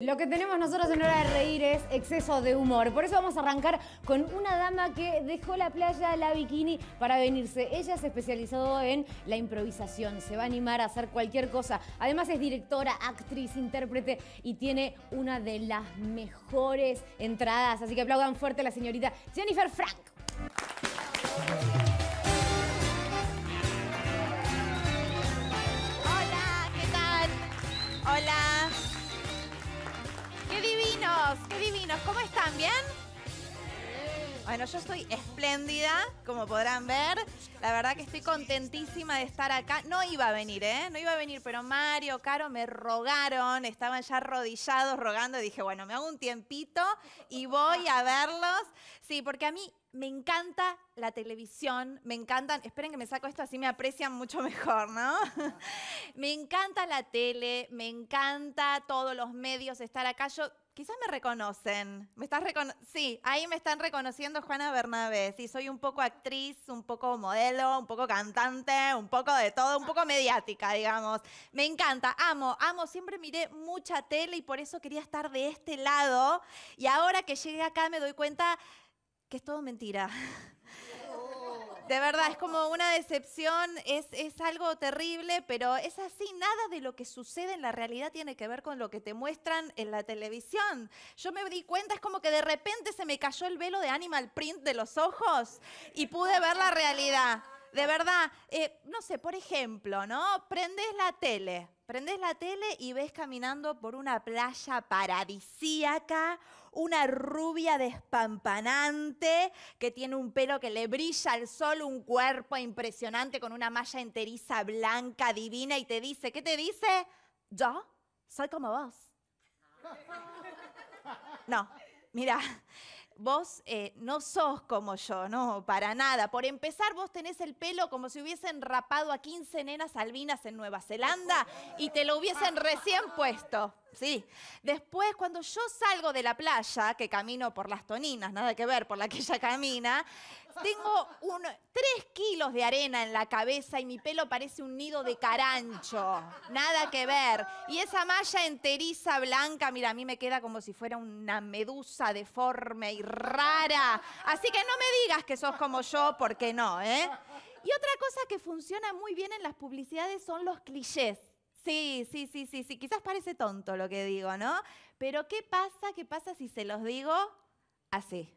Lo que tenemos nosotros en hora de reír es exceso de humor. Por eso vamos a arrancar con una dama que dejó la playa, la bikini, para venirse. Ella se especializó en la improvisación. Se va a animar a hacer cualquier cosa. Además es directora, actriz, intérprete y tiene una de las mejores entradas. Así que aplaudan fuerte a la señorita Jennifer Frank. ¡Qué divinos! ¿Cómo están? ¿Bien? Bueno, yo estoy espléndida, como podrán ver. La verdad que estoy contentísima de estar acá. No iba a venir, ¿eh? No iba a venir, pero Mario, Caro me rogaron, estaban ya arrodillados rogando. Dije, bueno, me hago un tiempito y voy a verlos. Sí, porque a mí me encanta la televisión, me encantan, esperen que me saco esto así me aprecian mucho mejor, ¿no? me encanta la tele, me encanta todos los medios, estar acá. Yo Quizás me reconocen. ¿Me estás sí, ahí me están reconociendo Juana Bernabé. Sí, soy un poco actriz, un poco modelo, un poco cantante, un poco de todo, un poco mediática, digamos. Me encanta, amo, amo. Siempre miré mucha tele y por eso quería estar de este lado. Y ahora que llegué acá me doy cuenta que es todo mentira. De verdad, es como una decepción, es, es algo terrible, pero es así, nada de lo que sucede en la realidad tiene que ver con lo que te muestran en la televisión. Yo me di cuenta, es como que de repente se me cayó el velo de Animal Print de los ojos y pude ver la realidad de verdad, eh, no sé, por ejemplo, ¿no? Prendes la tele, prendes la tele y ves caminando por una playa paradisíaca, una rubia despampanante que tiene un pelo que le brilla al sol, un cuerpo impresionante con una malla enteriza blanca, divina, y te dice, ¿qué te dice? Yo soy como vos. No, mira, vos eh, no sos como yo, no, para nada. Por empezar, vos tenés el pelo como si hubiesen rapado a 15 nenas albinas en Nueva Zelanda y te lo hubiesen recién puesto. Sí. Después, cuando yo salgo de la playa, que camino por las toninas, nada que ver por la que ella camina, tengo un, tres kilos de arena en la cabeza y mi pelo parece un nido de carancho. Nada que ver. Y esa malla enteriza blanca, mira, a mí me queda como si fuera una medusa deforme y rara. Así que no me digas que sos como yo, porque no, ¿eh? Y otra cosa que funciona muy bien en las publicidades son los clichés. Sí, sí, sí, sí, sí. Quizás parece tonto lo que digo, ¿no? Pero ¿qué pasa? ¿Qué pasa si se los digo así?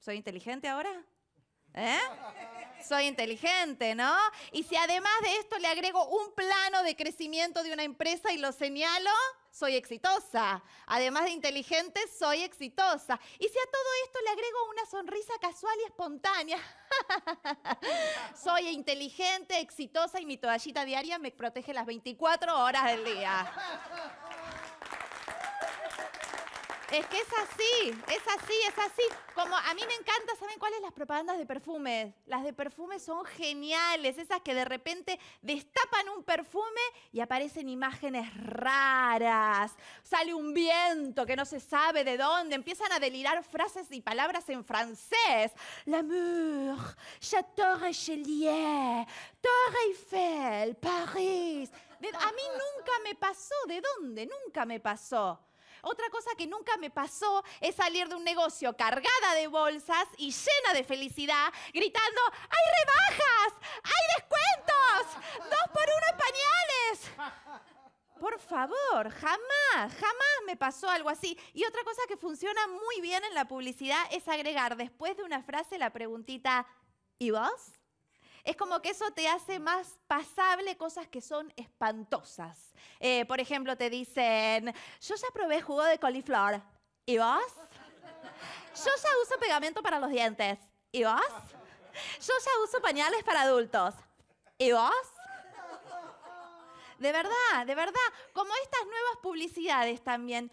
¿Soy inteligente ahora? ¿Eh? Soy inteligente, ¿no? Y si además de esto le agrego un plano de crecimiento de una empresa y lo señalo, soy exitosa. Además de inteligente, soy exitosa. Y si a todo esto le agrego una sonrisa casual y espontánea, soy inteligente, exitosa y mi toallita diaria me protege las 24 horas del día. Es que es así, es así, es así. Como a mí me encanta, ¿saben cuáles las propagandas de perfumes? Las de perfumes son geniales, esas que de repente destapan un perfume y aparecen imágenes raras. Sale un viento que no se sabe de dónde, empiezan a delirar frases y palabras en francés. L'amour, Chateau Richelieu, Torre Eiffel, París. a mí nunca me pasó, ¿de dónde? Nunca me pasó. Otra cosa que nunca me pasó es salir de un negocio cargada de bolsas y llena de felicidad, gritando, ¡hay rebajas! ¡Hay descuentos! ¡Dos por uno en pañales! Por favor, jamás, jamás me pasó algo así. Y otra cosa que funciona muy bien en la publicidad es agregar después de una frase la preguntita, ¿y vos? es como que eso te hace más pasable cosas que son espantosas. Eh, por ejemplo, te dicen, yo ya probé jugo de coliflor. ¿Y vos? Yo ya uso pegamento para los dientes. ¿Y vos? Yo ya uso pañales para adultos. ¿Y vos? De verdad, de verdad. Como estas nuevas publicidades también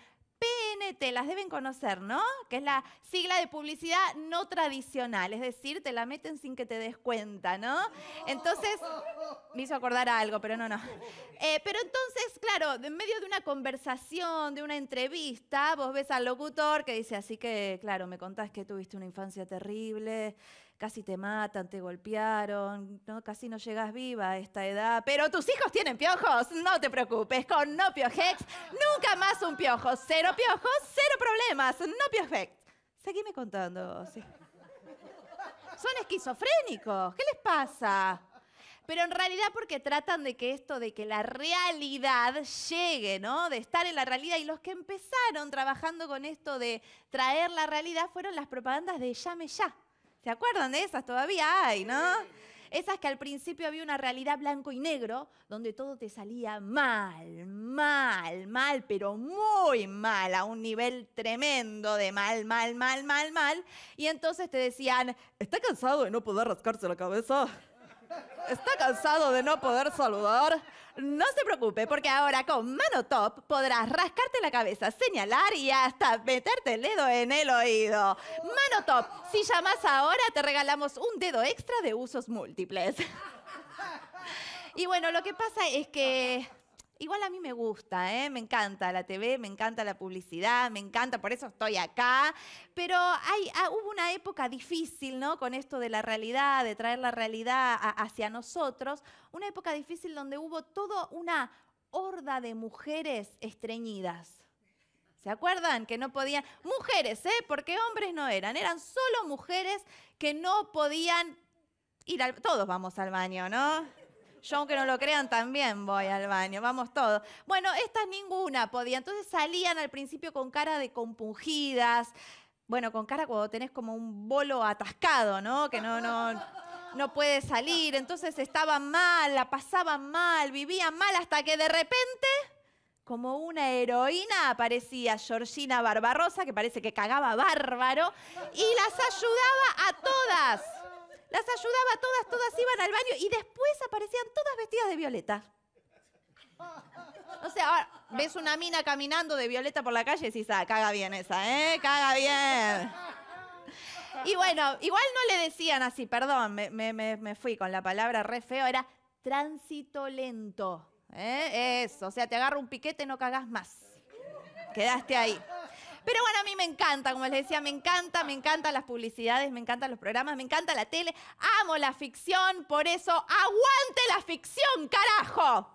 las deben conocer, ¿no? Que es la sigla de publicidad no tradicional, es decir, te la meten sin que te des cuenta, ¿no? Entonces, me hizo acordar algo, pero no, no. Eh, pero entonces, claro, en medio de una conversación, de una entrevista, vos ves al locutor que dice, así que, claro, me contás que tuviste una infancia terrible, casi te matan, te golpearon, ¿no? casi no llegas viva a esta edad, pero tus hijos tienen piojos, no te preocupes, con No Piojex, nunca más un piojo, cero piojos, cero problemas, No Piojex. Seguime contando. Son esquizofrénicos, ¿qué les pasa? pero en realidad porque tratan de que esto, de que la realidad llegue, ¿no? De estar en la realidad. Y los que empezaron trabajando con esto de traer la realidad fueron las propagandas de llame ya. ¿Se acuerdan de esas? Todavía hay, ¿no? Esas que al principio había una realidad blanco y negro, donde todo te salía mal, mal, mal, pero muy mal, a un nivel tremendo de mal, mal, mal, mal, mal. Y entonces te decían, ¿está cansado de no poder rascarse la cabeza? ¿Está cansado de no poder saludar? No se preocupe, porque ahora con Mano Top podrás rascarte la cabeza, señalar y hasta meterte el dedo en el oído. Mano Top, si llamas ahora te regalamos un dedo extra de usos múltiples. Y bueno, lo que pasa es que Igual a mí me gusta, ¿eh? me encanta la TV, me encanta la publicidad, me encanta, por eso estoy acá. Pero hay, ah, hubo una época difícil, ¿no? Con esto de la realidad, de traer la realidad hacia nosotros. Una época difícil donde hubo toda una horda de mujeres estreñidas. ¿Se acuerdan? Que no podían. Mujeres, ¿eh? Porque hombres no eran. Eran solo mujeres que no podían ir al. Todos vamos al baño, ¿no? Yo, aunque no lo crean, también voy al baño, vamos todos. Bueno, estas ninguna podía. Entonces salían al principio con cara de compungidas. Bueno, con cara cuando tenés como un bolo atascado, ¿no? Que no, no, no puede salir. Entonces estaban mal, la pasaban mal, vivían mal, hasta que de repente, como una heroína, aparecía Georgina Barbarosa, que parece que cagaba bárbaro, y las ayudaba a todas. Las ayudaba todas, todas iban al baño y después aparecían todas vestidas de violeta. O sea, ahora ves una mina caminando de violeta por la calle y dices, ah, caga bien esa, ¿eh? Caga bien. Y bueno, igual no le decían así, perdón, me, fui con la palabra re feo, era tránsito lento. ¿eh? Eso, o sea, te agarra un piquete, y no cagás más. Quedaste ahí. Pero bueno, a mí me encanta, como les decía, me encanta, me encantan las publicidades, me encantan los programas, me encanta la tele, amo la ficción, por eso aguante la ficción, carajo.